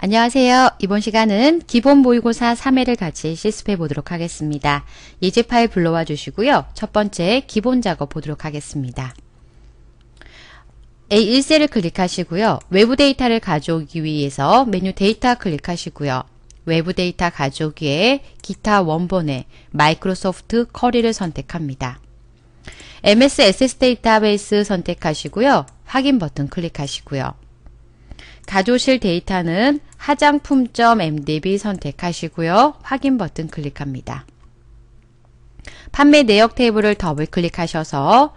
안녕하세요. 이번 시간은 기본 모의고사 3회를 같이 실습해 보도록 하겠습니다. 예제 파일 불러와 주시고요. 첫 번째 기본 작업 보도록 하겠습니다. A1셀을 클릭하시고요. 외부 데이터를 가져오기 위해서 메뉴 데이터 클릭하시고요. 외부 데이터 가져오기에 기타 원본에 마이크로소프트 커리를 선택합니다. MS SS 데이터베이스 선택하시고요. 확인 버튼 클릭하시고요. 가조실 데이터는 화장품 MDB 선택하시고요. 확인 버튼 클릭합니다. 판매 내역 테이블을 더블 클릭하셔서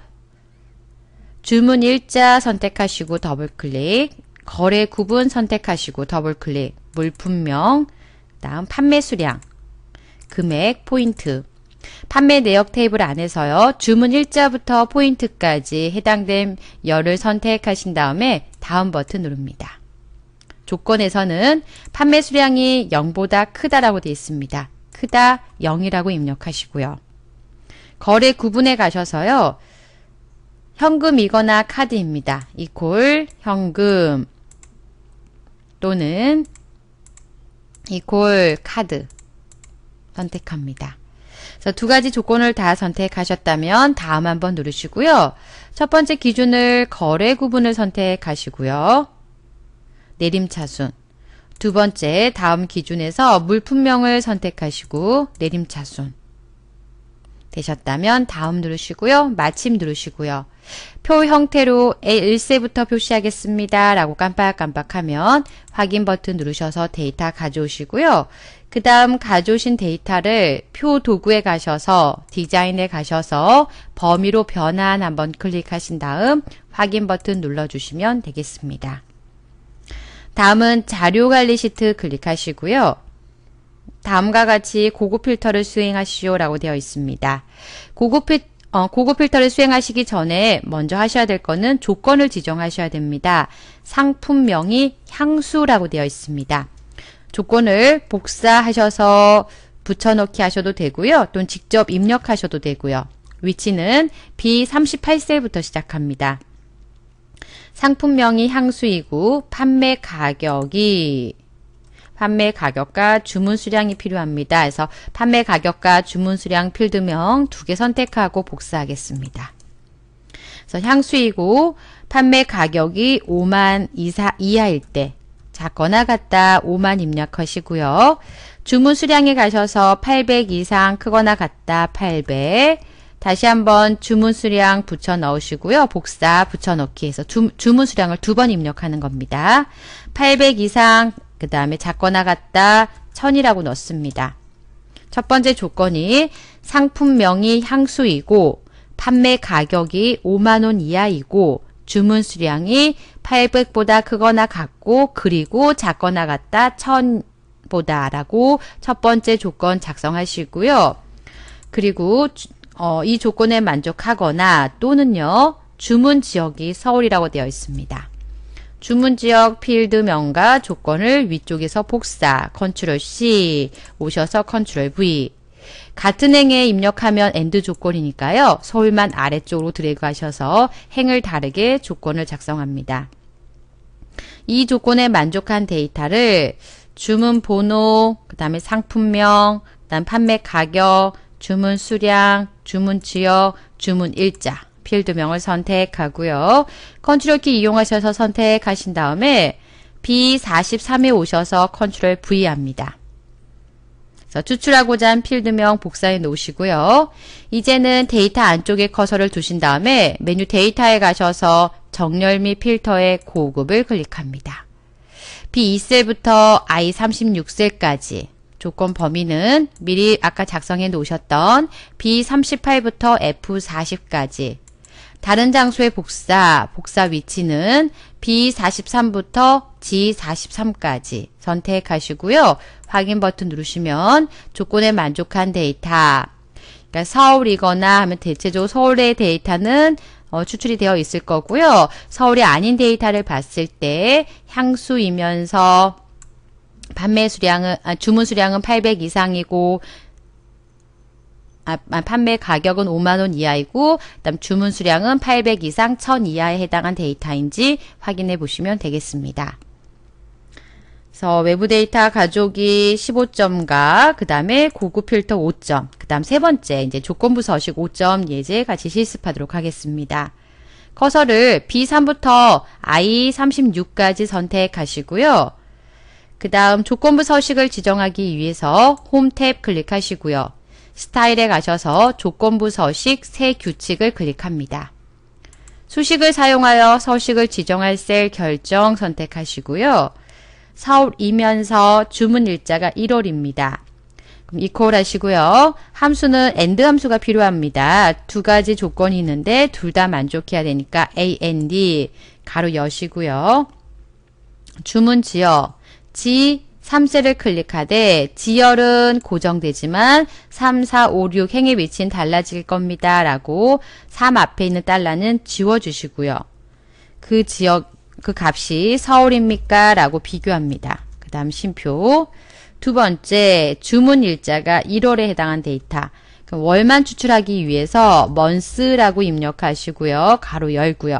주문 일자 선택하시고 더블 클릭, 거래 구분 선택하시고 더블 클릭, 물품명, 다음 판매 수량, 금액, 포인트, 판매 내역 테이블 안에서요. 주문 일자부터 포인트까지 해당된 열을 선택하신 다음에 다음 버튼 누릅니다. 조건에서는 판매 수량이 0보다 크다라고 되어 있습니다. 크다 0이라고 입력하시고요. 거래 구분에 가셔서요. 현금이거나 카드입니다. 이콜 현금 또는 이콜 카드 선택합니다. 그래서 두 가지 조건을 다 선택하셨다면 다음 한번 누르시고요. 첫 번째 기준을 거래 구분을 선택하시고요. 내림차순 두 번째 다음 기준에서 물품명을 선택하시고 내림차순 되셨다면 다음 누르시고요. 마침 누르시고요. 표 형태로 A1세부터 표시하겠습니다. 라고 깜빡깜빡하면 확인 버튼 누르셔서 데이터 가져오시고요. 그 다음 가져오신 데이터를 표 도구에 가셔서 디자인에 가셔서 범위로 변환 한번 클릭하신 다음 확인 버튼 눌러주시면 되겠습니다. 다음은 자료 관리 시트 클릭하시고요. 다음과 같이 고급 필터를 수행하시오 라고 되어 있습니다. 고급, 필, 어, 고급 필터를 수행하시기 전에 먼저 하셔야 될 것은 조건을 지정하셔야 됩니다. 상품명이 향수라고 되어 있습니다. 조건을 복사하셔서 붙여넣기 하셔도 되고요. 또는 직접 입력하셔도 되고요. 위치는 B38셀부터 시작합니다. 상품명이 향수이고 판매 가격이 판매 가격과 주문 수량이 필요합니다. 그래서 판매 가격과 주문 수량 필드명 두 개 선택하고 복사하겠습니다. 그래서 향수이고 판매 가격이 5만 이사, 이하일 때 작거나 같다 5만 입력하시고요. 주문 수량에 가셔서 800 이상 크거나 같다 800 다시 한번 주문 수량 붙여 넣으시고요. 복사 붙여 넣기 해서 주, 주문 수량을 두 번 입력하는 겁니다. 800 이상 그 다음에 작거나 같다 1000이라고 넣습니다. 첫 번째 조건이 상품명이 향수이고 판매 가격이 5만원 이하이고 주문 수량이 800보다 크거나 같고 그리고 작거나 같다 1000보다 라고 첫 번째 조건 작성하시고요. 그리고 주, 어, 이 조건에 만족하거나 또는요. 주문 지역이 서울이라고 되어 있습니다. 주문 지역 필드명과 조건을 위쪽에서 복사, 컨트롤 C 오셔서 컨트롤 V 같은 행에 입력하면 엔드 조건이니까요. 서울만 아래쪽으로 드래그하셔서 행을 다르게 조건을 작성합니다. 이 조건에 만족한 데이터를 주문 번호, 그 다음에 상품명, 그 다음 판매 가격, 주문 수량, 주문 지역, 주문 일자, 필드명을 선택하고요. 컨트롤 키 이용하셔서 선택하신 다음에 B43에 오셔서 컨트롤 V 합니다. 추출하고자 한 필드명 복사해 놓으시고요. 이제는 데이터 안쪽에 커서를 두신 다음에 메뉴 데이터에 가셔서 정렬 및 필터의 고급을 클릭합니다. B2셀부터 I36셀까지 조건 범위는 미리 아까 작성해 놓으셨던 B38부터 F40까지 다른 장소의 복사, 복사 위치는 B43부터 G43까지 선택하시고요. 확인 버튼 누르시면 조건에 만족한 데이터 그러니까 서울이거나 하면 대체적으로 서울의 데이터는 어, 추출이 되어 있을 거고요. 서울이 아닌 데이터를 봤을 때 향수이면서 판매 수량은 아, 주문 수량은 800 이상이고 아, 아, 판매 가격은 5만원 이하이고 그다음 주문 수량은 800 이상 1000 이하에 해당한 데이터인지 확인해 보시면 되겠습니다. 그래서 외부 데이터 가족이 15점과 그 다음에 고급 필터 5점 그 다음 세 번째 이제 조건부 서식 5점 예제 같이 실습하도록 하겠습니다. 커서를 B3부터 I36까지 선택하시고요. 그 다음 조건부 서식을 지정하기 위해서 홈 탭 클릭하시고요. 스타일에 가셔서 조건부 서식 새 규칙을 클릭합니다. 수식을 사용하여 서식을 지정할 셀 결정 선택하시고요. 서울이면서 주문 일자가 1월입니다. 그럼 이퀄 하시고요. 함수는 AND 함수가 필요합니다. 두 가지 조건이 있는데 둘 다 만족해야 되니까 AND 가로 여시고요. 주문 지역 지 3셀을 클릭하되 지열은 고정되지만 3, 4, 5, 6 행의 위치는 달라질 겁니다. 라고 3 앞에 있는 달러는 지워주시고요. 그 지역, 그 값이 서울입니까? 라고 비교합니다. 그 다음 심표. 두 번째, 주문 일자가 1월에 해당한 데이터. 그 월만 추출하기 위해서 먼스라고 입력하시고요. 가로 열고요.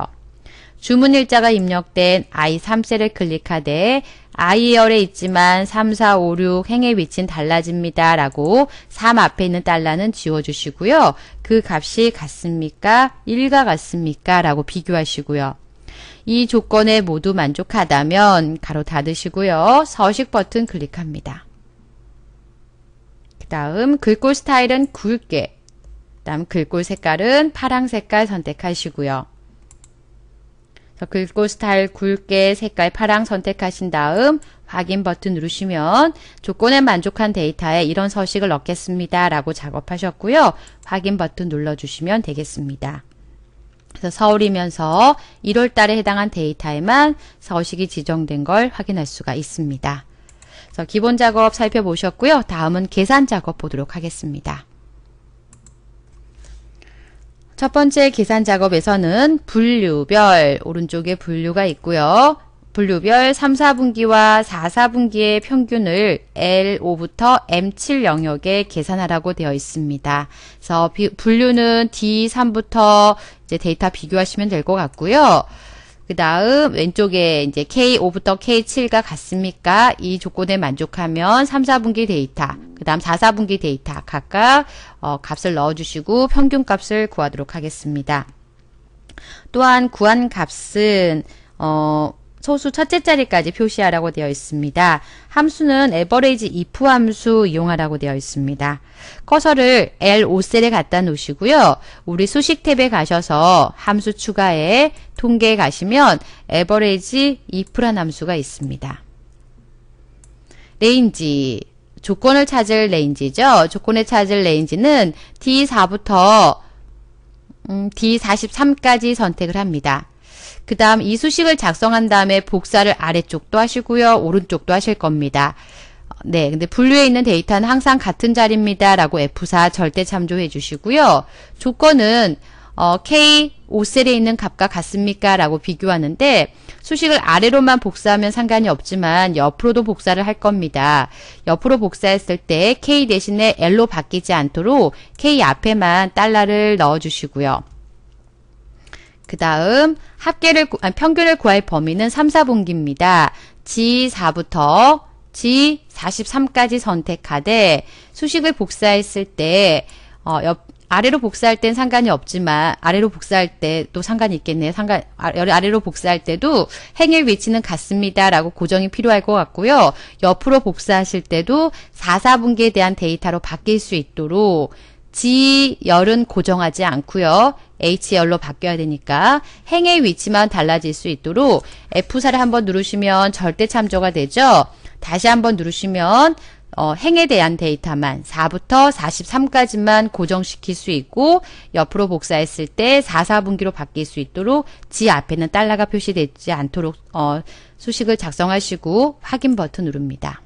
주문 일자가 입력된 I3셀을 클릭하되 i 이열에 있지만 3, 4, 5, 6 행의 위치는 달라집니다. 라고 3 앞에 있는 달러는 지워주시고요. 그 값이 같습니까? 1과 같습니까? 라고 비교하시고요. 이 조건에 모두 만족하다면 가로 닫으시고요. 서식 버튼 클릭합니다. 그 다음 글꼴 스타일은 굵게 그 다음 글꼴 색깔은 파랑 색깔 선택하시고요. 어, 긁고 스타일 굵게 색깔 파랑 선택하신 다음 확인 버튼 누르시면 조건에 만족한 데이터에 이런 서식을 넣겠습니다. 라고 작업하셨고요. 확인 버튼 눌러주시면 되겠습니다. 그래서 서울이면서 1월달에 해당한 데이터에만 서식이 지정된 걸 확인할 수가 있습니다. 그래서 기본 작업 살펴보셨고요. 다음은 계산 작업 보도록 하겠습니다. 첫 번째 계산 작업에서는 분류별, 오른쪽에 분류가 있고요. 분류별 3, 4분기와 4, 4분기의 평균을 L5부터 M7 영역에 계산하라고 되어 있습니다. 그래서 분류는 D3부터 이제 데이터 비교하시면 될 것 같고요. 그 다음 왼쪽에 이제 K5부터 K7가 같습니까? 이 조건에 만족하면 3, 4분기 데이터, 그 다음 4, 4분기 데이터 각각 어, 값을 넣어주시고 평균값을 구하도록 하겠습니다. 또한 구한 값은 어, 소수 첫째 자리까지 표시하라고 되어 있습니다. 함수는 average if 함수 이용하라고 되어 있습니다. 커서를 L5셀에 갖다 놓으시고요. 우리 수식 탭에 가셔서 함수 추가에 통계에 가시면 average if란 함수가 있습니다. 레인지 조건을 찾을 레인지죠. 조건을 찾을 레인지는 D4부터 음, D43까지 선택을 합니다. 그 다음 이 수식을 작성한 다음에 복사를 아래쪽도 하시고요. 오른쪽도 하실 겁니다. 네, 근데 분류에 있는 데이터는 항상 같은 자리입니다. 라고 F4 절대 참조해 주시고요. 조건은 어, K 5셀에 있는 값과 같습니까? 라고 비교하는데 수식을 아래로만 복사하면 상관이 없지만 옆으로도 복사를 할 겁니다. 옆으로 복사했을 때 K 대신에 L로 바뀌지 않도록 K 앞에만 달러를 넣어주시고요. 그 다음 합계를 아니, 평균을 구할 범위는 3, 4분기입니다. G4부터 G43까지 선택하되 수식을 복사했을 때 어, 옆, 아래로 복사할 땐 상관이 없지만 아래로 복사할 때도 상관이 있겠네요. 상관 아, 아래로 복사할 때도 행일 위치는 같습니다라고 고정이 필요할 것 같고요. 옆으로 복사하실 때도 4, 4분기에 대한 데이터로 바뀔 수 있도록 지열은 고정하지 않고요. h 열로 바뀌어야 되니까 행의 위치만 달라질 수 있도록 F4를 한번 누르시면 절대 참조가 되죠. 다시 한번 누르시면 어, 행에 대한 데이터만 4부터 43까지만 고정시킬 수 있고 옆으로 복사했을 때 44분기로 바뀔 수 있도록 지 앞에는 달러가 표시되지 않도록 어, 수식을 작성하시고 확인 버튼 누릅니다.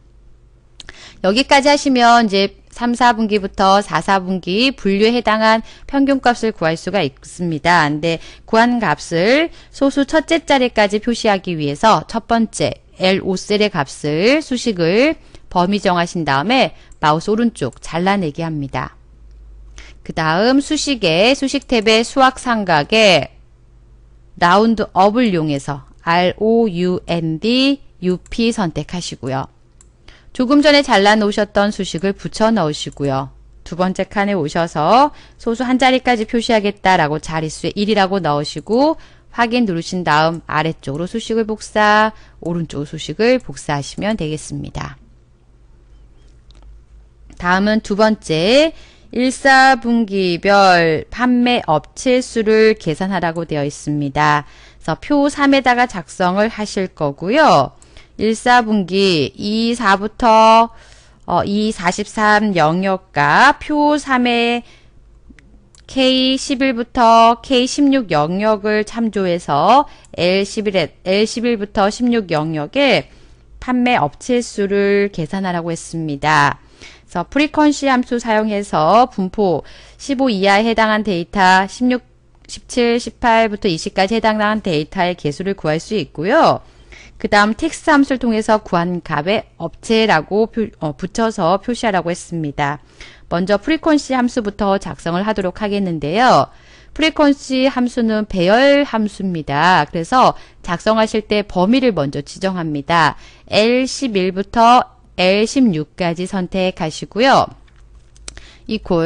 여기까지 하시면 이제 3, 4분기부터 4, 4분기 분류에 해당한 평균값을 구할 수가 있습니다. 근데 구한 값을 소수 첫째 자리까지 표시하기 위해서 첫 번째 L5셀의 값을 수식을 범위 정하신 다음에 마우스 오른쪽 잘라내기 합니다. 그 다음 수식에 수식 탭의 수학 삼각에 라운드업을 이용해서 R, O, U, N, D, U, P 선택하시고요. 조금 전에 잘라 놓으셨던 수식을 붙여 넣으시고요. 두 번째 칸에 오셔서 소수 한 자리까지 표시하겠다라고 자릿수에 1이라고 넣으시고 확인 누르신 다음 아래쪽으로 수식을 복사, 오른쪽 수식을 복사하시면 되겠습니다. 다음은 두 번째 1사분기별 판매 업체 수를 계산하라고 되어 있습니다. 그래서 표 3에다가 작성을 하실 거고요. 1, 4분기 2, 4부터 어, 2, 43 영역과 표 3의 K11부터 K16 영역을 참조해서 L11에, L11부터 16 영역의 판매 업체 수를 계산하라고 했습니다. 그래서 프리퀀시 함수 사용해서 분포 15 이하에 해당한 데이터 16, 17, 18부터 20까지 해당하는 데이터의 개수를 구할 수 있고요. 그 다음 텍스 함수를 통해서 구한 값에 업체라고 표, 어, 붙여서 표시하라고 했습니다. 먼저 프리퀀시 함수부터 작성을 하도록 하겠는데요. 프리퀀시 함수는 배열 함수입니다. 그래서 작성하실 때 범위를 먼저 지정합니다. L11부터 L16까지 선택하시고요. 이퀄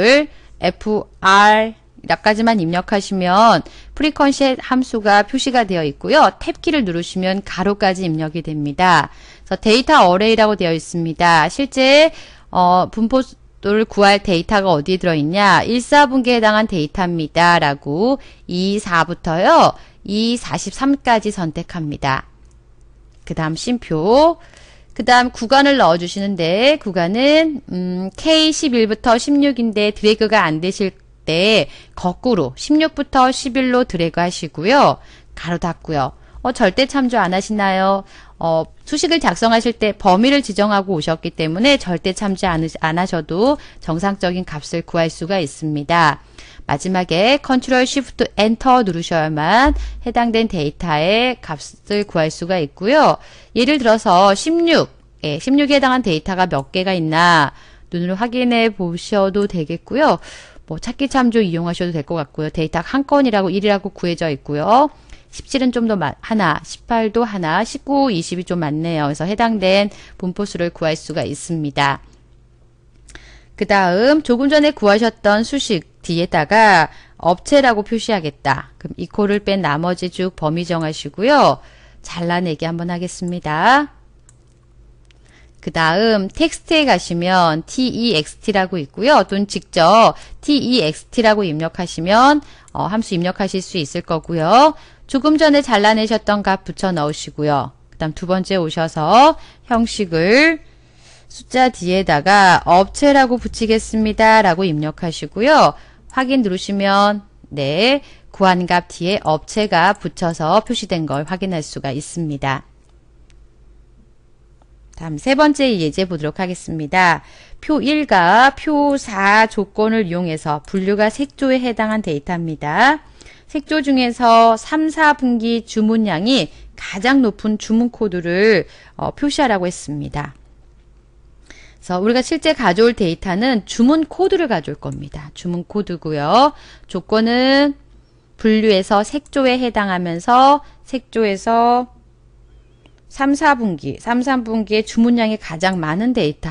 FR 납까지만 입력하시면 프리퀀시 함수가 표시가 되어 있고요. 탭키를 누르시면 가로까지 입력이 됩니다. 그래서 데이터 어레이라고 되어 있습니다. 실제 어, 분포 도를 구할 데이터가 어디에 들어있냐 1 4분기에 해당한 데이터입니다 라고 24부터요 243까지 선택합니다 그 다음 심표 그 다음 구간을 넣어주시는데 구간은 음, K11부터 16인데 드래그가 안 되실 때 거꾸로 16부터 1 1로 드래그 하시고요. 가로 닫고요. 어, 절대 참조 안 하시나요? 어, 수식을 작성하실 때 범위를 지정하고 오셨기 때문에 절대 참조 안, 안 하셔도 정상적인 값을 구할 수가 있습니다. 마지막에 컨트롤 쉬프트 엔터 누르셔야만 해당된 데이터의 값을 구할 수가 있고요. 예를 들어서 16, 예, 16에 해당한 데이터가 몇 개가 있나 눈으로 확인해 보셔도 되겠고요. 뭐 찾기 참조 이용하셔도 될 것 같고요. 데이터 한 건이라고 1이라고 구해져 있고요. 17은 좀 더 하나, 18도 하나, 19, 20이 좀 많네요. 그래서 해당된 분포수를 구할 수가 있습니다. 그 다음 조금 전에 구하셨던 수식 뒤에다가 업체라고 표시하겠다. 그럼 이코를 뺀 나머지 쭉 범위 정하시고요. 잘라내기 한번 하겠습니다. 그 다음 텍스트에 가시면 text라고 있고요. 또는 직접 text라고 입력하시면 어, 함수 입력하실 수 있을 거고요. 조금 전에 잘라내셨던 값 붙여 넣으시고요. 그 다음 두 번째 오셔서 형식을 숫자 뒤에다가 업체라고 붙이겠습니다. 라고 입력하시고요. 확인 누르시면 네 구한값 뒤에 업체가 붙여서 표시된 걸 확인할 수가 있습니다. 다음 세 번째 예제 보도록 하겠습니다. 표 1과 표4 조건을 이용해서 분류가 색조에 해당한 데이터입니다. 색조 중에서 3, 4분기 주문량이 가장 높은 주문 코드를 어, 표시하라고 했습니다. 그래서 우리가 실제 가져올 데이터는 주문 코드를 가져올 겁니다. 주문 코드고요. 조건은 분류에서 색조에 해당하면서 색조에서 3, 4분기, 3, 3분기에 주문량이 가장 많은 데이터.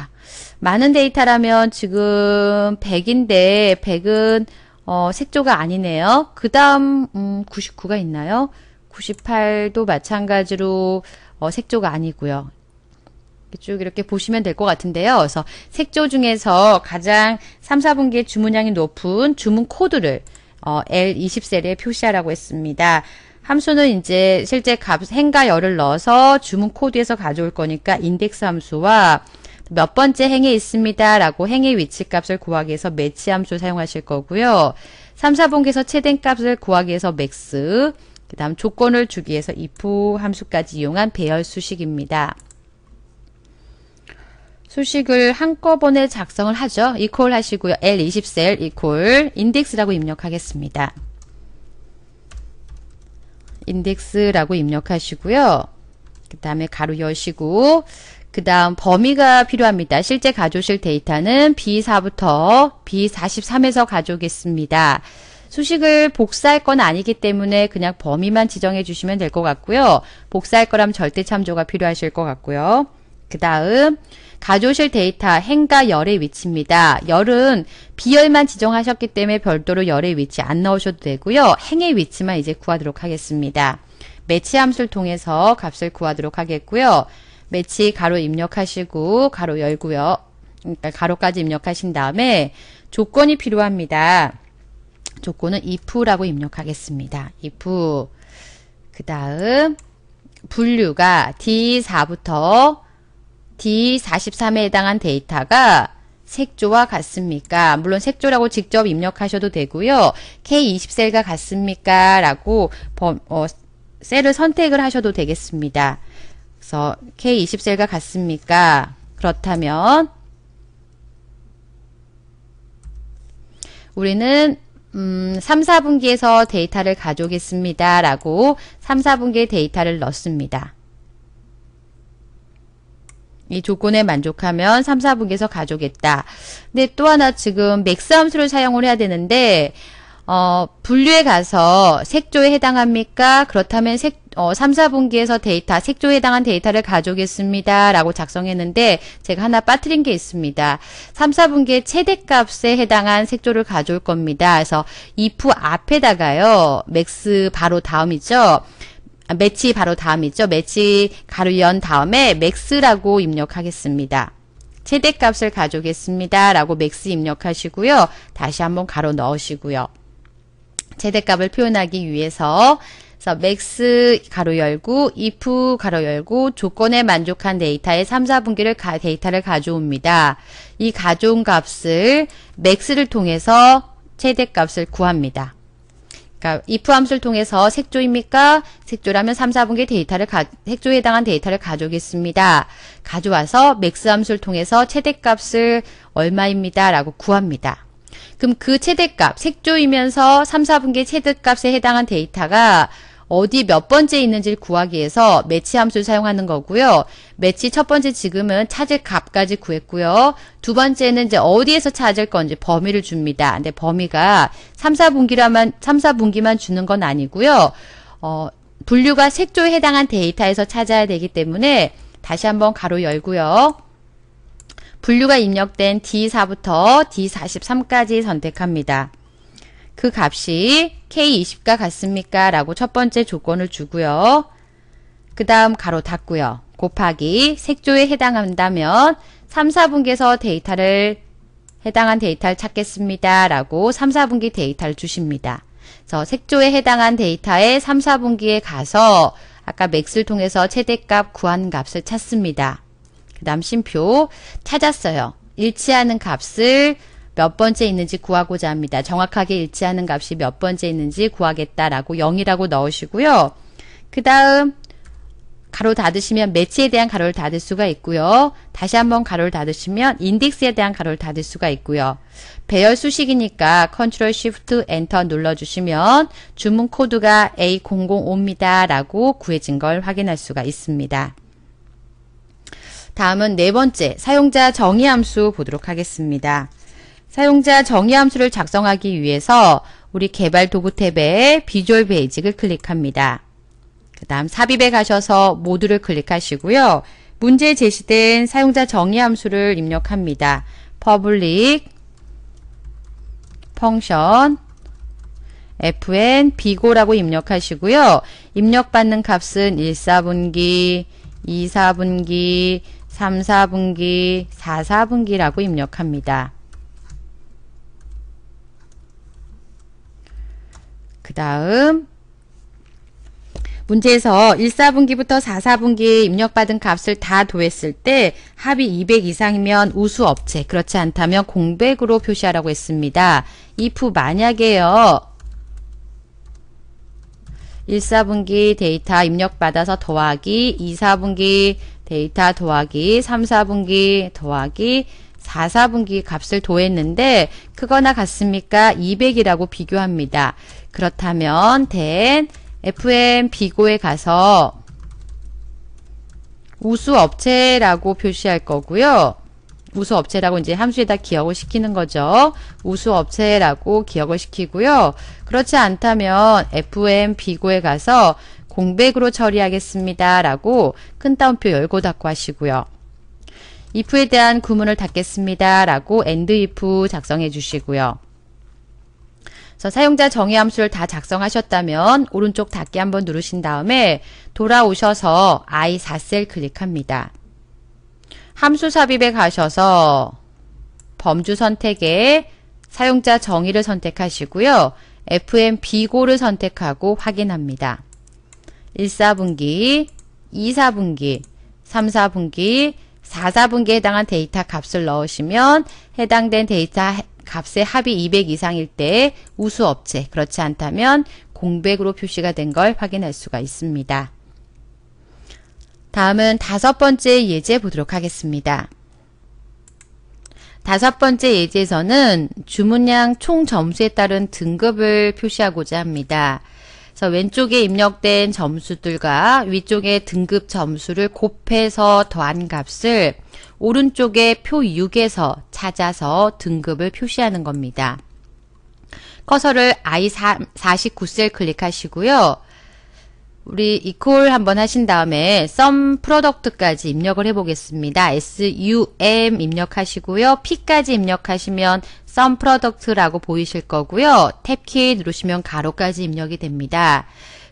많은 데이터라면 지금 100인데 100은 어, 색조가 아니네요. 그 다음 음, 99가 있나요? 98도 마찬가지로 어, 색조가 아니고요. 쭉 이렇게 보시면 될 것 같은데요. 그래서 색조 중에서 가장 3, 4분기에 주문량이 높은 주문 코드를 어, L20셀에 표시하라고 했습니다. 함수는 이제 실제 값 행과 열을 넣어서 주문 코드에서 가져올 거니까 인덱스 함수와 몇 번째 행에 있습니다 라고 행의 위치값을 구하기 위해서 매치 함수 사용하실 거고요. 3, 4분기에서 최대값을 구하기 위해서 맥스 그 다음 조건을 주기 위해서 if 함수까지 이용한 배열 수식입니다. 수식을 한꺼번에 작성을 하죠. 이퀄 하시고요. L20셀 이퀄 인덱스라고 입력하겠습니다. 인덱스라고 입력하시고요. 그 다음에 가로 여시고 그 다음 범위가 필요합니다. 실제 가져오실 데이터는 B4부터 B43에서 가져오겠습니다. 수식을 복사할 건 아니기 때문에 그냥 범위만 지정해 주시면 될 것 같고요. 복사할 거라면 절대 참조가 필요하실 것 같고요. 그 다음 가조실 데이터 행과 열의 위치입니다. 열은 비열만 지정하셨기 때문에 별도로 열의 위치 안 넣으셔도 되고요. 행의 위치만 이제 구하도록 하겠습니다. 매치 함수를 통해서 값을 구하도록 하겠고요. 매치 가로 입력하시고 가로 열고요. 그러니까 가로까지 입력하신 다음에 조건이 필요합니다. 조건은 if라고 입력하겠습니다. if 그 다음 분류가 D4부터 D43에 해당한 데이터가 색조와 같습니까? 물론 색조라고 직접 입력하셔도 되고요. K20셀과 같습니까? 라고 범, 어, 셀을 선택을 하셔도 되겠습니다. 그래서 K20셀과 같습니까? 그렇다면 우리는 음, 3, 4분기에서 데이터를 가져오겠습니다. 라고 3, 4분기의 데이터를 넣습니다. 이 조건에 만족하면 3, 4분기에서 가져오겠다. 근데 또 하나 지금 맥스 함수를 사용을 해야 되는데 어, 분류에 가서 색조에 해당합니까? 그렇다면 색, 어, 3, 4분기에서 데이터, 색조에 해당한 데이터를 가져오겠습니다. 라고 작성했는데 제가 하나 빠뜨린 게 있습니다. 3, 4분기에 최대값에 해당한 색조를 가져올 겁니다. 그래서 if 앞에다가요, 맥스 바로 다음이죠. 아, 매치 바로 다음이죠. 매치 가로 연 다음에 맥스라고 입력하겠습니다. 최대값을 가져오겠습니다. 라고 맥스 입력하시고요. 다시 한번 가로 넣으시고요. 최대값을 표현하기 위해서 그래서 맥스 가로 열고 if 가로 열고 조건에 만족한 데이터의 3, 4분기를 가, 데이터를 가져옵니다. 이 가져온 값을 맥스를 통해서 최대값을 구합니다. 그러니까 if 함수를 통해서 색조입니까? 색조라면 3, 4분기 데이터를 가, 색조에 해당한 데이터를 가져오겠습니다. 가져와서 max 함수를 통해서 최대값을 얼마입니다. 라고 구합니다. 그럼 그 최대값, 색조이면서 3, 4분기 최대값에 해당한 데이터가 어디 몇 번째 있는지를 구하기 위해서 매치 함수를 사용하는 거고요. 매치 첫 번째 지금은 찾을 값까지 구했고요. 두 번째는 이제 어디에서 찾을 건지 범위를 줍니다. 근데 범위가 3, 4분기라만 3, 4분기만 주는 건 아니고요. 어, 분류가 색조에 해당한 데이터에서 찾아야 되기 때문에 다시 한번 가로 열고요. 분류가 입력된 D4부터 D43까지 선택합니다. 그 값이 K20과 같습니까? 라고 첫 번째 조건을 주고요. 그 다음 가로 닫고요. 곱하기 색조에 해당한다면 3, 4분기에서 데이터를 해당한 데이터를 찾겠습니다. 라고 3, 4분기 데이터를 주십니다. 그래서 색조에 해당한 데이터에 3, 4분기에 가서 아까 맥스를 통해서 최대값 구한 값을 찾습니다. 그 다음 심표 찾았어요. 일치하는 값을 몇 번째 있는지 구하고자 합니다. 정확하게 일치하는 값이 몇 번째 있는지 구하겠다라고 0이라고 넣으시고요. 그 다음 가로 닫으시면 매치에 대한 가로를 닫을 수가 있고요. 다시 한번 가로를 닫으시면 인덱스에 대한 가로를 닫을 수가 있고요. 배열 수식이니까 컨트롤 쉬프트 엔터 눌러주시면 주문 코드가 A005입니다. 라고 구해진 걸 확인할 수가 있습니다. 다음은 네 번째 사용자 정의 함수 보도록 하겠습니다. 사용자 정의 함수를 작성하기 위해서 우리 개발 도구 탭에 비주얼 베이직을 클릭합니다. 그 다음 삽입에 가셔서 모두를 클릭하시고요. 문제에 제시된 사용자 정의 함수를 입력합니다. public function fn 비고라고 입력하시고요. 입력받는 값은 1 4분기2 4분기3 4분기4 4분기라고 입력합니다. 그 다음 문제에서 1 4분기부터4 4분기에 입력받은 값을 다 도했을 때 합이 200 이상이면 우수업체, 그렇지 않다면 공백으로 표시하라고 했습니다. if 만약에요. 1 4분기 데이터 입력받아서 더하기, 2 4분기 데이터 더하기, 3 4분기 더하기, 4 4분기 값을 도했는데 크거나 같습니까? 200이라고 비교합니다. 그렇다면 then FM 비고에 가서 우수 업체라고 표시할 거고요. 우수 업체라고 이제 함수에다 기억을 시키는 거죠. 우수 업체라고 기억을 시키고요. 그렇지 않다면 FM 비고에 가서 공백으로 처리하겠습니다. 라고 큰 따옴표 열고 닫고 하시고요. if에 대한 구문을 닫겠습니다. 라고 end if 작성해 주시고요. 그래서 사용자 정의 함수를 다 작성하셨다면 오른쪽 닫기 한번 누르신 다음에 돌아오셔서 I4셀 클릭합니다. 함수 삽입에 가셔서 범주 선택에 사용자 정의를 선택하시고요. FM 비고를 선택하고 확인합니다. 1 4분기2 4분기3 4분기4 4분기에 해당한 데이터 값을 넣으시면 해당된 데이터 값의 합이 200 이상일 때 우수업체, 그렇지 않다면 공백으로 표시가 된 걸 확인할 수가 있습니다. 다음은 다섯 번째 예제 보도록 하겠습니다. 다섯 번째 예제에서는 주문량 총 점수에 따른 등급을 표시하고자 합니다. 그래서 왼쪽에 입력된 점수들과 위쪽에 등급 점수를 곱해서 더한 값을 오른쪽에 표 6에서 찾아서 등급을 표시하는 겁니다. 커서를 I49셀 클릭하시고요. 우리 이퀄 한번 하신 다음에 썸 프로덕트까지 입력을 해보겠습니다. SUM 입력하시고요. P까지 입력하시면 썸 프로덕트라고 보이실 거고요. 탭키 누르시면 가로까지 입력이 됩니다.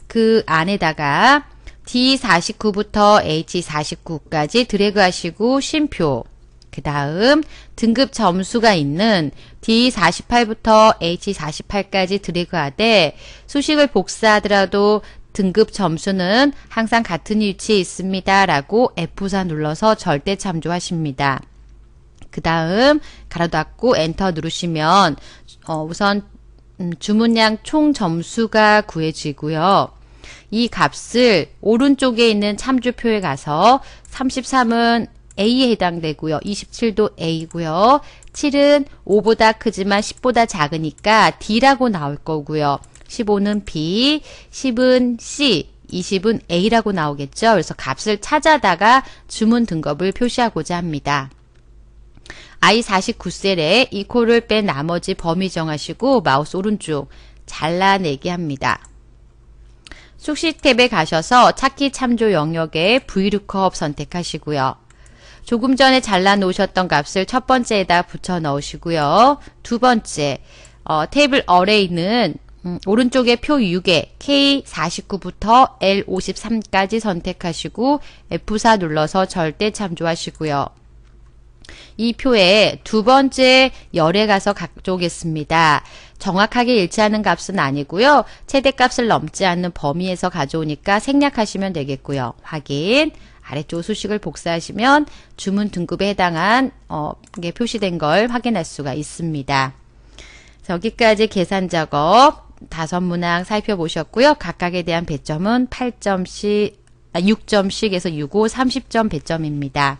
그 안에다가 D49부터 H49까지 드래그 하시고 쉼표 그 다음 등급 점수가 있는 D48부터 H48까지 드래그하되 수식을 복사하더라도 등급 점수는 항상 같은 위치에 있습니다. 라고 F4 눌러서 절대 참조하십니다. 그 다음 가로 닫고 엔터 누르시면 어, 우선 음, 주문량 총 점수가 구해지고요. 이 값을 오른쪽에 있는 참조표에 가서 33은 A에 해당되고요. 27도 A고요. 7은 5보다 크지만 10보다 작으니까 D라고 나올 거고요. 15는 B, 10은 C, 20은 A라고 나오겠죠. 그래서 값을 찾아다가 주문 등급을 표시하고자 합니다. I49셀에 이코를 뺀 나머지 범위 정하시고 마우스 오른쪽 잘라내기 합니다. 숙시 탭에 가셔서 찾기 참조 영역에 VLOOKUP 선택하시고요. 조금 전에 잘라놓으셨던 값을 첫 번째에다 붙여 넣으시고요. 두 번째, 어, 테이블 어레이는 음, 오른쪽에 표 6에 K49부터 L53까지 선택하시고 F4 눌러서 절대 참조하시고요. 이 표에 두 번째 열에 가서 각조겠습니다. 정확하게 일치하는 값은 아니고요. 최대값을 넘지 않는 범위에서 가져오니까 생략하시면 되겠고요. 확인. 아래쪽 수식을 복사하시면 주문 등급에 해당한 어, 게 표시된 걸 확인할 수가 있습니다. 여기까지 계산 작업 다섯 문항 살펴보셨고요. 각각에 대한 배점은 8점씩, 아, 6점씩에서 6, 5, 30점 배점입니다.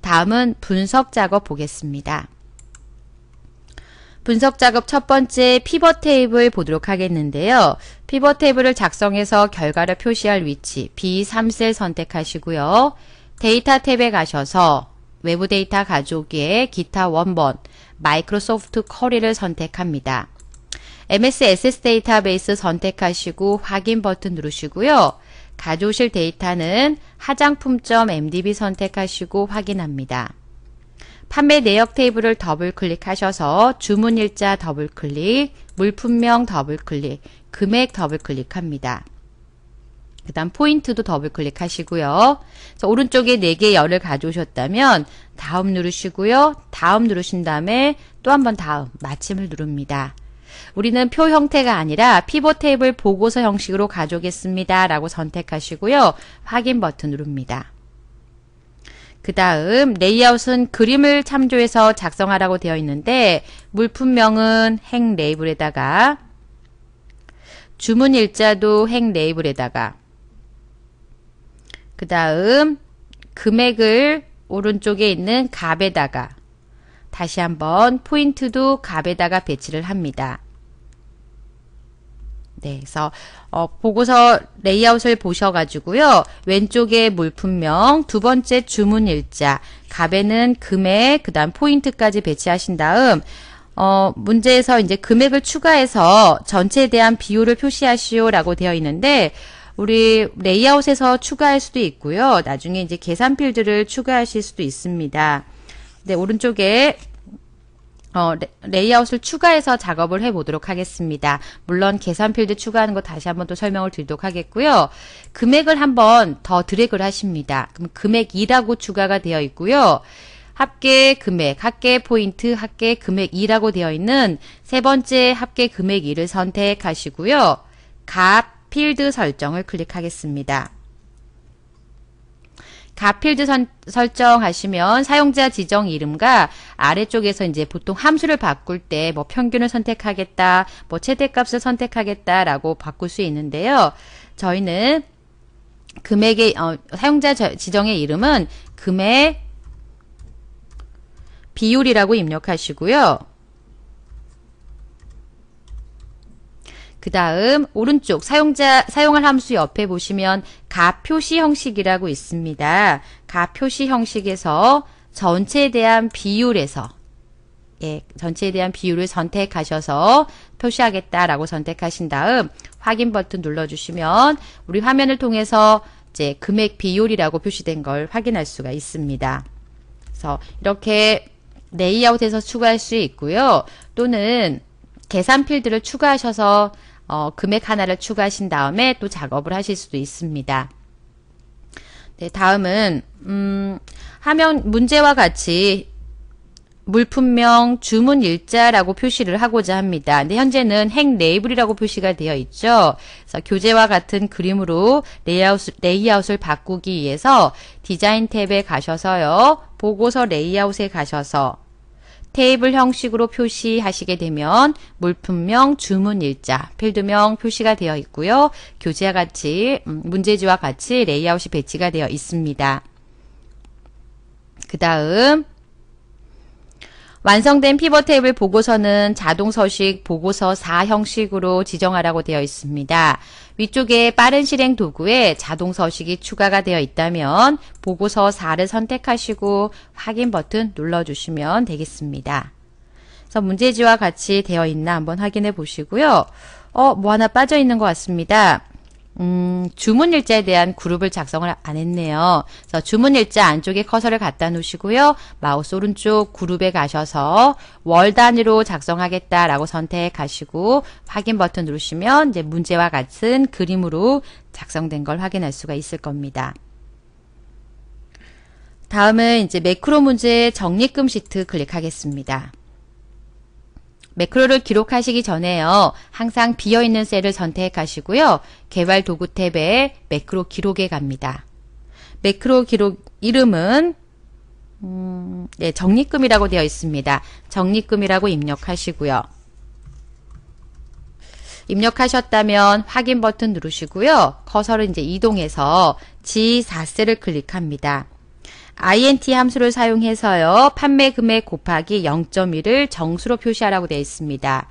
다음은 분석 작업 보겠습니다. 분석 작업 첫 번째 피벗 테이블 보도록 하겠는데요. 피벗 테이블을 작성해서 결과를 표시할 위치 B3셀 선택하시고요. 데이터 탭에 가셔서 외부 데이터 가져오기에 기타 원본 마이크로소프트 커리를 선택합니다. MS SS 데이터베이스 선택하시고 확인 버튼 누르시고요. 가져오실 데이터는 하장품.mdb 선택하시고 확인합니다. 판매 내역 테이블을 더블 클릭하셔서 주문 일자 더블 클릭, 물품명 더블 클릭, 금액 더블 클릭합니다. 그 다음 포인트도 더블 클릭하시고요. 오른쪽에 4개 열을 가져오셨다면 다음 누르시고요. 다음 누르신 다음에 또 한 번 다음 마침을 누릅니다. 우리는 표 형태가 아니라 피벗 테이블 보고서 형식으로 가져오겠습니다. 라고 선택하시고요. 확인 버튼 누릅니다. 그 다음 레이아웃은 그림을 참조해서 작성하라고 되어 있는데 물품명은 행 레이블에다가 주문 일자도 행 레이블에다가 그 다음 금액을 오른쪽에 있는 값에다가 다시 한번 포인트도 값에다가 배치를 합니다. 네, 그래서 어, 보고서 레이아웃을 보셔가지고요. 왼쪽에 물품명, 두 번째 주문 일자, 값에는 금액, 그 다음 포인트까지 배치하신 다음 어, 문제에서 이제 금액을 추가해서 전체에 대한 비율을 표시하시오라고 되어 있는데 우리 레이아웃에서 추가할 수도 있고요. 나중에 이제 계산 필드를 추가하실 수도 있습니다. 네, 오른쪽에 어, 레이아웃을 추가해서 작업을 해보도록 하겠습니다. 물론 계산 필드 추가하는 거 다시 한번 또 설명을 드리도록 하겠고요. 금액을 한번 더 드래그를 하십니다. 그럼 금액 2라고 추가가 되어 있고요. 합계 금액, 합계 포인트, 합계 금액 2라고 되어 있는 세 번째 합계 금액 2를 선택하시고요. 값 필드 설정을 클릭하겠습니다. 가필드 선, 설정하시면 사용자 지정 이름과 아래쪽에서 이제 보통 함수를 바꿀 때 뭐 평균을 선택하겠다, 뭐 최대값을 선택하겠다라고 바꿀 수 있는데요. 저희는 금액의 어, 사용자 지정의 이름은 금액 비율이라고 입력하시고요. 그 다음 오른쪽 사용자 사용할 함수 옆에 보시면 가표시 형식이라고 있습니다. 가표시 형식에서 전체에 대한 비율에서 예, 전체에 대한 비율을 선택하셔서 표시하겠다라고 선택하신 다음 확인 버튼 눌러주시면 우리 화면을 통해서 이제 금액 비율이라고 표시된 걸 확인할 수가 있습니다. 그래서 이렇게 레이아웃에서 추가할 수 있고요. 또는 계산 필드를 추가하셔서 어, 금액 하나를 추가하신 다음에 또 작업을 하실 수도 있습니다. 네, 다음은 음, 하면 문제와 같이 물품명 주문 일자라고 표시를 하고자 합니다. 근데 현재는 행 레이블이라고 표시가 되어 있죠. 그래서 교재와 같은 그림으로 레이아웃, 레이아웃을 바꾸기 위해서 디자인 탭에 가셔서요. 보고서 레이아웃에 가셔서 테이블 형식으로 표시하시게 되면 물품명, 주문일자, 필드명 표시가 되어 있고요. 교재와 같이 음, 문제지와 같이 레이아웃이 배치가 되어 있습니다. 그 다음 완성된 피벗 테이블 보고서는 자동 서식 보고서 4 형식으로 지정하라고 되어 있습니다. 위쪽에 빠른 실행 도구에 자동 서식이 추가가 되어 있다면 보고서 4를 선택하시고 확인 버튼 눌러주시면 되겠습니다. 그래서 문제지와 같이 되어 있나 한번 확인해 보시고요. 어, 뭐 하나 빠져 있는 것 같습니다. 음, 주문 일자에 대한 그룹을 작성을 안 했네요. 그래서 주문 일자 안쪽에 커서를 갖다 놓으시고요. 마우스 오른쪽 그룹에 가셔서 월 단위로 작성하겠다라고 선택하시고 확인 버튼 누르시면 이제 문제와 같은 그림으로 작성된 걸 확인할 수가 있을 겁니다. 다음은 이제 매크로 문제 적립금 시트 클릭하겠습니다. 매크로를 기록하시기 전에요. 항상 비어있는 셀을 선택하시고요. 개발 도구 탭에 매크로 기록에 갑니다. 매크로 기록 이름은 음, 네, 적립금이라고 되어 있습니다. 적립금이라고 입력하시고요. 입력하셨다면 확인 버튼 누르시고요. 커서를 이제 이동해서 G4셀을 클릭합니다. int 함수를 사용해서요. 판매 금액 곱하기 0.1을 정수로 표시하라고 되어 있습니다.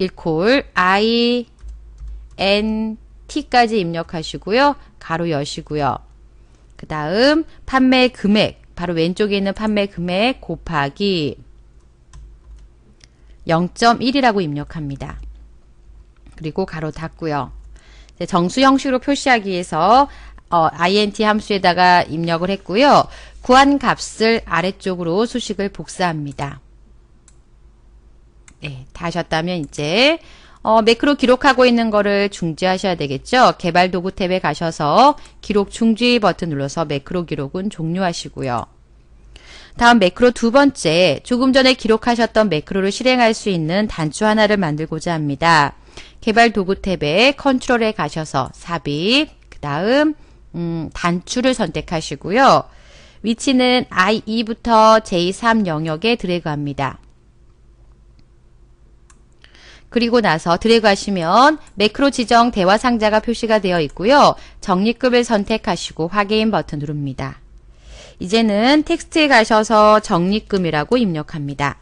1콜 i n t까지 입력하시고요. 가로 여시고요. 그 다음 판매 금액 바로 왼쪽에 있는 판매 금액 곱하기 0.1이라고 입력합니다. 그리고 가로 닫고요. 정수 형식으로 표시하기 위해서 어, int 함수에다가 입력을 했고요. 구한 값을 아래쪽으로 수식을 복사합니다. 네, 다 하셨다면 이제 어, 매크로 기록하고 있는 거를 중지하셔야 되겠죠. 개발 도구 탭에 가셔서 기록 중지 버튼 눌러서 매크로 기록은 종료하시고요. 다음 매크로 두 번째, 조금 전에 기록하셨던 매크로를 실행할 수 있는 단추 하나를 만들고자 합니다. 개발 도구 탭에 컨트롤에 가셔서 삽입, 그 다음 음, 단추를 선택하시고요. 위치는 I2부터 J3 영역에 드래그합니다. 그리고 나서 드래그 하시면 매크로 지정 대화 상자가 표시가 되어 있고요. 정리급을 선택하시고 확인 버튼 누릅니다. 이제는 텍스트에 가셔서 정리금이라고 입력합니다.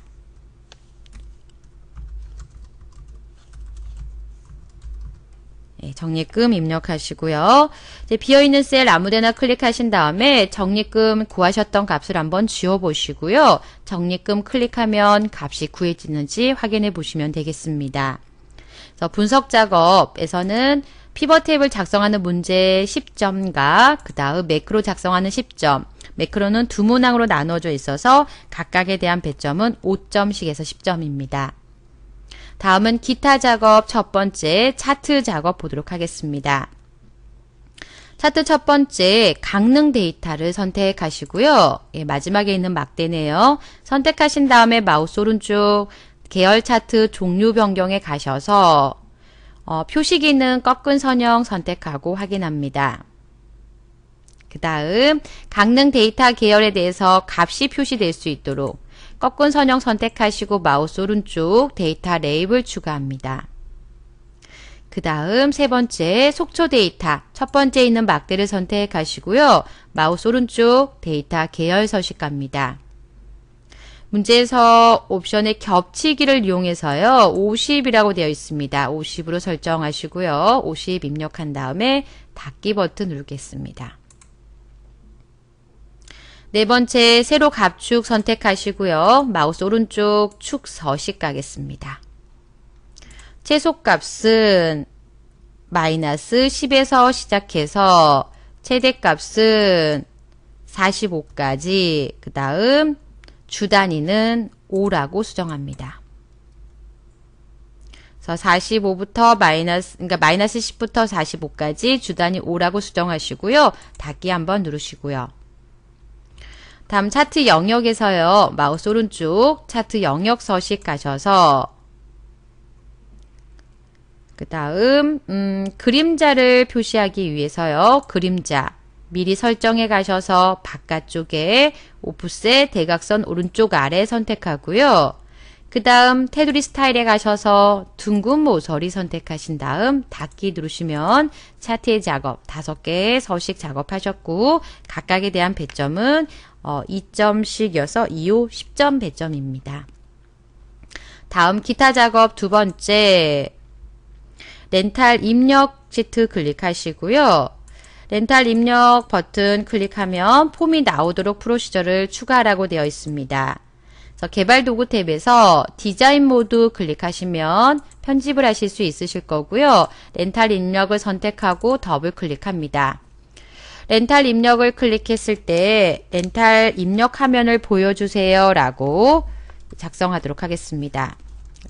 적립금 예, 입력하시고요. 비어있는 셀 아무데나 클릭하신 다음에 적립금 구하셨던 값을 한번 지워보시고요. 적립금 클릭하면 값이 구해지는지 확인해 보시면 되겠습니다. 분석 작업에서는 피벗 테이블 작성하는 문제 10점과 그 다음 매크로 작성하는 10점 매크로는 두 문항으로 나눠져 있어서 각각에 대한 배점은 5점씩에서 10점입니다. 다음은 기타 작업 첫 번째 차트 작업 보도록 하겠습니다. 차트 첫 번째 강릉 데이터를 선택하시고요. 예, 마지막에 있는 막대네요. 선택하신 다음에 마우스 오른쪽 계열 차트 종류 변경에 가셔서 어, 표시 기능 꺾은 선형 선택하고 확인합니다. 그 다음 강릉 데이터 계열에 대해서 값이 표시될 수 있도록 꺾은 선형 선택하시고 마우스 오른쪽 데이터 레이블 추가합니다. 그 다음 세 번째 속초 데이터 첫 번째 있는 막대를 선택하시고요. 마우스 오른쪽 데이터 계열 서식 갑니다. 문제에서 옵션의 겹치기를 이용해서요. 50이라고 되어 있습니다. 50으로 설정하시고요. 50 입력한 다음에 닫기 버튼 누르겠습니다. 네 번째 세로 갑축 선택하시고요. 마우스 오른쪽 축 서식 가겠습니다. 최소값은 마이너스 10에서 시작해서 최대값은 45까지 그 다음 주 단위는 5라고 수정합니다. 그래서 45부터 마이너스 그러니까 마이너스 10부터 45까지 주 단위 5라고 수정하시고요. 닫기 한번 누르시고요. 다음 차트 영역에서요. 마우스 오른쪽 차트 영역 서식 가셔서 그 다음 음, 그림자를 표시하기 위해서요. 그림자 미리 설정해 가셔서 바깥쪽에 오프셋 대각선 오른쪽 아래 선택하고요. 그 다음 테두리 스타일에 가셔서 둥근 모서리 선택하신 다음 닫기 누르시면 차트의 작업 5개의 서식 작업하셨고 각각에 대한 배점은 어, 2점씩이어서 2호 10점 배점입니다. 다음 기타 작업 두 번째 렌탈 입력 시트 클릭하시고요. 렌탈 입력 버튼 클릭하면 폼이 나오도록 프로시저를 추가하라고 되어 있습니다. 개발 도구 탭에서 디자인 모드 클릭하시면 편집을 하실 수 있으실 거고요. 렌탈 입력을 선택하고 더블 클릭합니다. 렌탈 입력을 클릭했을 때 렌탈 입력 화면을 보여주세요 라고 작성하도록 하겠습니다.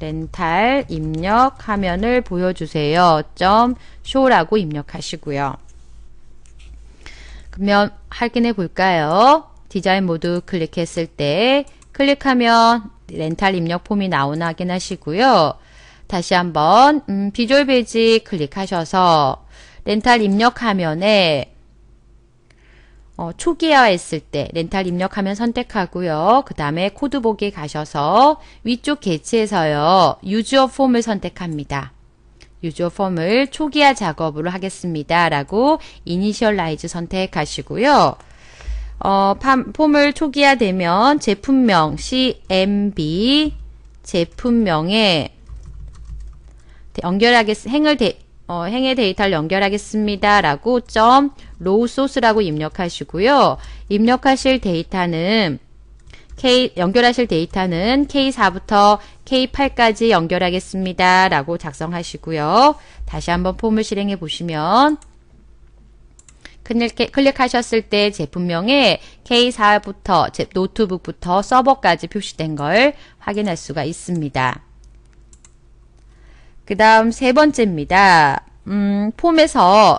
렌탈 입력 화면을 보여주세요. 점 s 라고 입력하시고요. 그러면 확인해 볼까요? 디자인 모두 클릭했을 때 클릭하면 렌탈 입력 폼이 나오나 확인하시고요. 다시 한번 음, 비주얼 베이지 클릭하셔서 렌탈 입력 화면에 어, 초기화했을 때 렌탈 입력하면 선택하고요. 그 다음에 코드 보기 가셔서 위쪽 개체에서요. 유저 폼을 선택합니다. 유저 어, 폼을 초기화 작업으로 하겠습니다. 라고 이니셜라이즈 선택하시고요. 어, 폼을 초기화되면 제품명 CMB 제품명에 연결하겠 행을 데, 어, 행의 데이터를 연결하겠습니다. 라고 점 로우 소스라고 입력하시고요. 입력하실 데이터는 K, 연결하실 데이터는 K4부터 K8까지 연결하겠습니다. 라고 작성하시고요. 다시 한번 폼을 실행해 보시면 클릭, 하셨을때 제품명에 K4부터 노트북부터 서버까지 표시된 걸 확인할 수가 있습니다. 그 다음 세 번째입니다. 음, 폼에서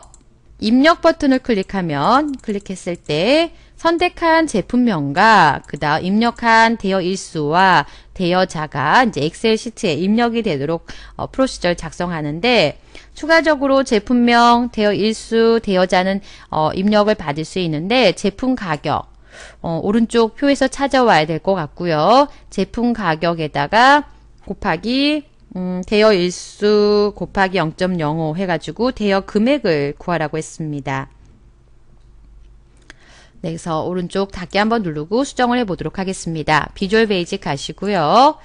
입력 버튼을 클릭하면 클릭했을 때 선택한 제품명과 그 다음 입력한 대여 일수와 대여자가 이제 엑셀 시트에 입력이 되도록 어, 프로시저를 작성하는데 추가적으로 제품명, 대여 일수, 대여자는 어, 입력을 받을 수 있는데 제품 가격 어, 오른쪽 표에서 찾아와야 될 것 같고요. 제품 가격에다가 곱하기 음, 대여 일수 곱하기 0.05 해가지고 대여 금액을 구하라고 했습니다. 네, 그래서 오른쪽 닫기 한번 누르고 수정을 해보도록 하겠습니다. 비주얼 베이직 가시고요.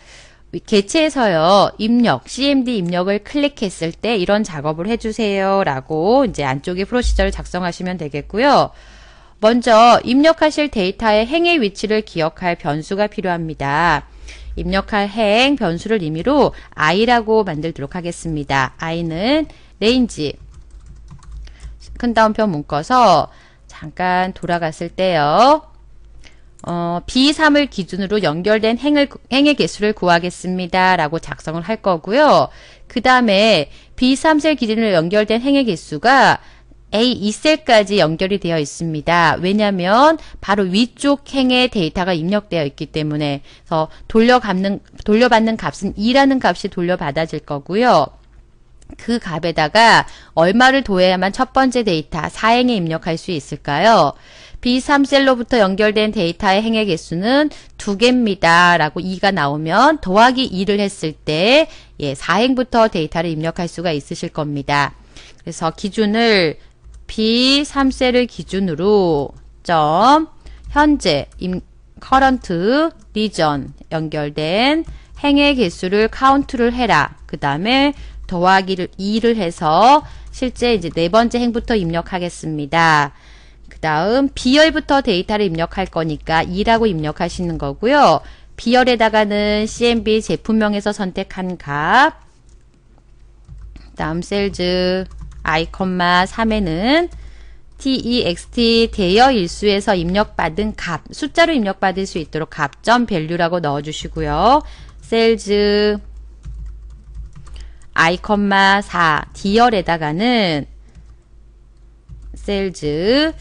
개체에서요 입력 CMD 입력을 클릭했을 때 이런 작업을 해주세요 라고 이제 안쪽에 프로시저를 작성하시면 되겠고요 먼저 입력하실 데이터의 행의 위치를 기억할 변수가 필요합니다 입력할 행 변수를 임의로 i라고 만들도록 하겠습니다. i는 레인지 큰 따옴표 묶어서 잠깐 돌아갔을 때요. 어, B3을 기준으로 연결된 행을, 행의 개수를 구하겠습니다. 라고 작성을 할 거고요. 그 다음에 B3셀 기준으로 연결된 행의 개수가 A2셀까지 연결이 되어 있습니다. 왜냐하면 바로 위쪽 행에 데이터가 입력되어 있기 때문에 그래서 돌려갚는, 돌려받는 값은 2라는 값이 돌려받아질 거고요. 그 값에다가 얼마를 도해야만 첫 번째 데이터 4행에 입력할 수 있을까요? B3셀로부터 연결된 데이터의 행의 개수는 두개입니다 라고 2가 나오면 더하기 2를 했을 때 예, 4행부터 데이터를 입력할 수가 있으실 겁니다. 그래서 기준을 B3세를 기준으로 점 현재 임, current region 연결된 행의 개수를 카운트를 해라. 그 다음에 더하기를 2를 해서 실제 이제 네 번째 행부터 입력하겠습니다. 그 다음 B열부터 데이터를 입력할 거니까 2라고 입력하시는 거고요. B열에다가는 CMB 제품명에서 선택한 값, 다음 셀즈 i, 3에는 text 대여 일수에서 입력받은 값, 숫자로 입력받을 수 있도록 값점 밸류라고 넣어주시고요. sales i, 4 d열에다가는 sales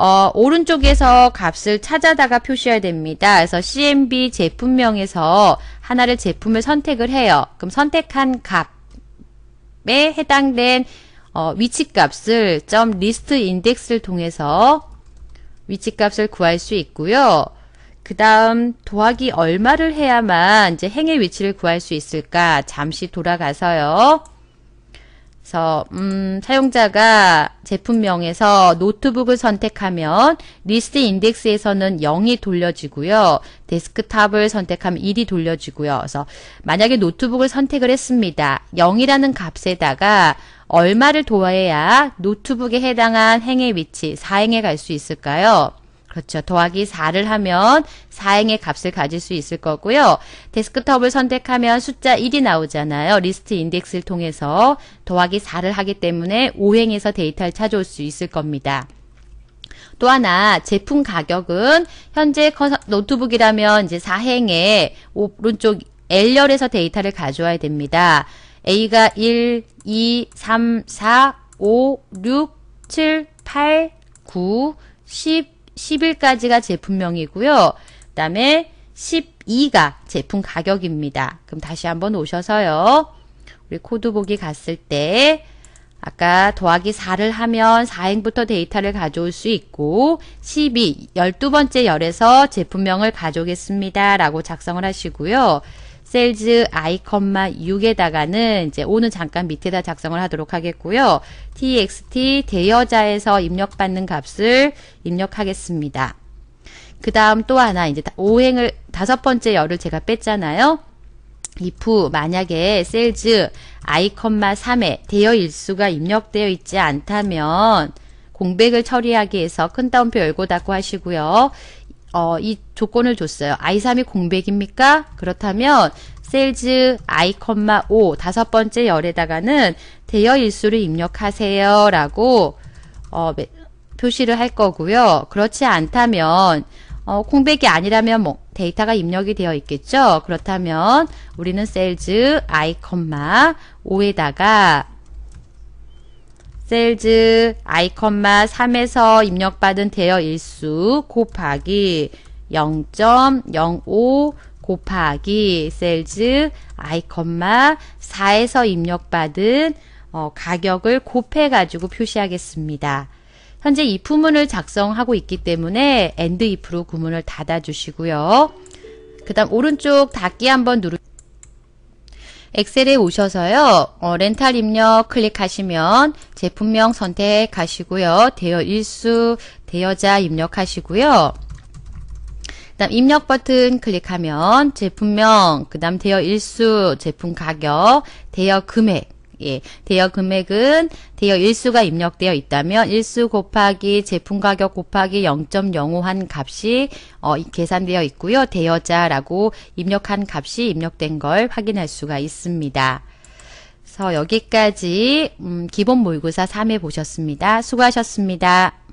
어, 오른쪽에서 값을 찾아다가 표시해야 됩니다. 그래서 CMB 제품명에서 하나를 제품을 선택을 해요. 그럼 선택한 값에 해당된 어, 위치값을 점 리스트 인덱스를 통해서 위치값을 구할 수 있고요. 그 다음 도하기 얼마를 해야만 이제 행의 위치를 구할 수 있을까 잠시 돌아가서요. 그래서 음, 사용자가 제품명에서 노트북을 선택하면 리스트 인덱스에서는 0이 돌려지고요. 데스크탑을 선택하면 1이 돌려지고요. 그래서 만약에 노트북을 선택을 했습니다. 0이라는 값에다가 얼마를 도와야 노트북에 해당한 행의 위치, 사행에 갈 수 있을까요? 그렇죠. 더하기 4를 하면 4행의 값을 가질 수 있을 거고요. 데스크톱을 선택하면 숫자 1이 나오잖아요. 리스트 인덱스를 통해서 더하기 4를 하기 때문에 5행에서 데이터를 찾아올 수 있을 겁니다. 또 하나 제품 가격은 현재 노트북이라면 이제 4행의 오른쪽 L열에서 데이터를 가져와야 됩니다. A가 1, 2, 3, 4, 5, 6, 7, 8, 9, 10, 11까지가 제품명이고요. 그 다음에 12가 제품 가격입니다. 그럼 다시 한번 오셔서요. 우리 코드 보기 갔을 때 아까 더하기 4를 하면 4행부터 데이터를 가져올 수 있고 12, 12번째 열에서 제품명을 가져오겠습니다. 라고 작성을 하시고요. 셀즈 i, 6에다가는 이제 5는 잠깐 밑에다 작성을 하도록 하겠고요. txt 대여자에서 입력받는 값을 입력하겠습니다. 그 다음 또 하나 이제 오행을 다섯 번째 열을 제가 뺐잖아요. if 만약에 셀즈 i, 3에 대여 일수가 입력되어 있지 않다면 공백을 처리하기 위해서 큰 따옴표 열고 닫고 하시고요. 어, 이 조건을 줬어요. I3이 공백입니까? 그렇다면 셀즈 i, 5 다섯 번째 열에다가는 대여 일수를 입력하세요 라고 어, 표시를 할 거고요. 그렇지 않다면 어, 공백이 아니라면 뭐 데이터가 입력이 되어 있겠죠. 그렇다면 우리는 셀즈 i, 5에다가 셀즈 아이콘마 3에서 입력받은 대여 일수 곱하기 0.05 곱하기 셀즈 아이콘마 4에서 입력받은 어, 가격을 곱해 가지고 표시하겠습니다. 현재 이 부문을 작성하고 있기 때문에 엔드 if로 구문을 닫아 주시고요. 그 다음 오른쪽 닫기 한번 누르 엑셀에 오셔서요. 어, 렌탈 입력 클릭하시면 제품명 선택하시고요. 대여 일수, 대여자 입력하시고요. 그 다음 입력 버튼 클릭하면 제품명, 그 다음 대여 일수, 제품 가격, 대여 금액 예, 대여 금액은 대여 일수가 입력되어 있다면 일수 곱하기 제품 가격 곱하기 0.05한 값이 어, 계산되어 있고요. 대여자라고 입력한 값이 입력된 걸 확인할 수가 있습니다. 그래서 여기까지 음, 기본 모의고사 3회 보셨습니다. 수고하셨습니다.